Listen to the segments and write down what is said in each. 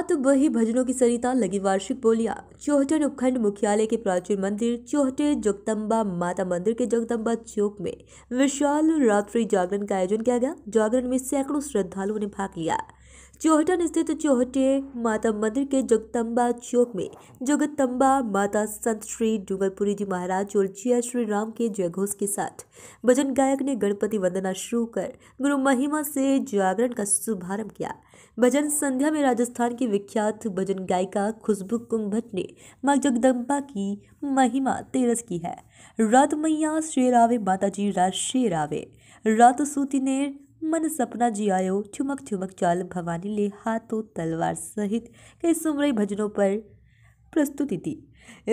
बात वही भजनों की सरिता लगी वार्षिक बोलिया चौहटन उपखंड मुख्यालय के प्राचीन मंदिर चौहटे जगदम्बा माता मंदिर के जगदम्बा चौक में विशाल रात्रि जागरण का आयोजन किया गया जागरण में सैकड़ों श्रद्धालुओं ने भाग लिया चौहटन स्थित चौहटे माता मंदिर के जगतम्बा चौक में जगतम्बा माता संत श्री डूंगरपुरी जी महाराज और जिया श्री राम के जयघोष के साथ भजन गायक ने गणपति वंदना शुरू कर गुरु महिमा से जागरण का शुभारंभ किया भजन संध्या में राजस्थान की विख्यात भजन गायिका खुशबू कुंभट ने माँ जगदम्बा की महिमा तेरस की है रात मैया श्री रावे माता जी रा श्री रावे रात सूती ने मन सपना जी आयो चुमक चुमक चाल भवानी ले हाथों तलवार सहित कई सुमरई भजनों पर प्रस्तुति थी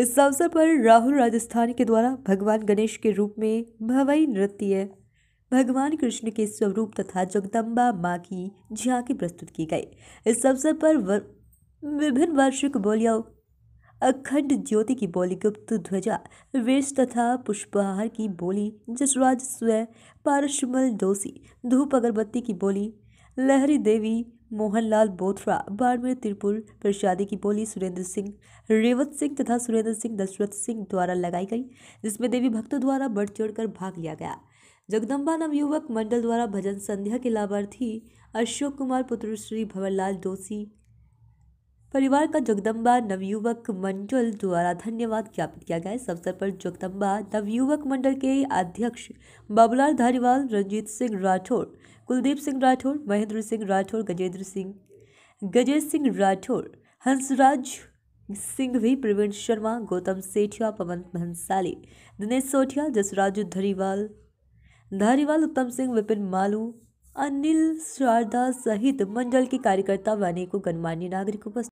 इस अवसर पर राहुल राजस्थान के द्वारा भगवान गणेश के रूप में भवई नृत्य भगवान कृष्ण के स्वरूप तथा जगदम्बा माँ की झांकी प्रस्तुत की गई इस अवसर पर विभिन्न वार्षिक बोलियों अखंड ज्योति की बोली गुप्त ध्वजा वेश तथा पुष्पहार की बोली जसराज स्वय पारशमल दोषी धूप अगरबत्ती की बोली लहरी देवी मोहनलाल बोथरा बाड़मेर त्रिपुर प्रसादी की बोली सुरेंद्र सिंह रेवत सिंह तथा सुरेंद्र सिंह दशरथ सिंह द्वारा लगाई गई जिसमें देवी भक्तों द्वारा बढ़ चढ़कर भाग लिया गया जगदम्बा नवयुवक मंडल द्वारा भजन संध्या के लाभार्थी अशोक कुमार पुत्र श्री भवरलाल दोषी परिवार का जगदम्बा नवयुवक मंडल द्वारा धन्यवाद ज्ञापित किया गया इस अवसर पर जगदम्बा नवयुवक मंडल के अध्यक्ष बाबूलाल धारीवाल रंजीत सिंह राठौर कुलदीप सिंह राठौर महेंद्र सिंह राठौर गजेंद्र सिंह गजेंद्र सिंह राठौर हंसराज सिंह भी प्रवीण शर्मा गौतम सेठिया पवन भंसाली दिनेश सोठिया जसराज धरीवाल धारीवाल उत्तम सिंह विपिन मालू अनिल शारदा सहित मंडल के कार्यकर्ता व को गणमान्य नागरिक उपस्थित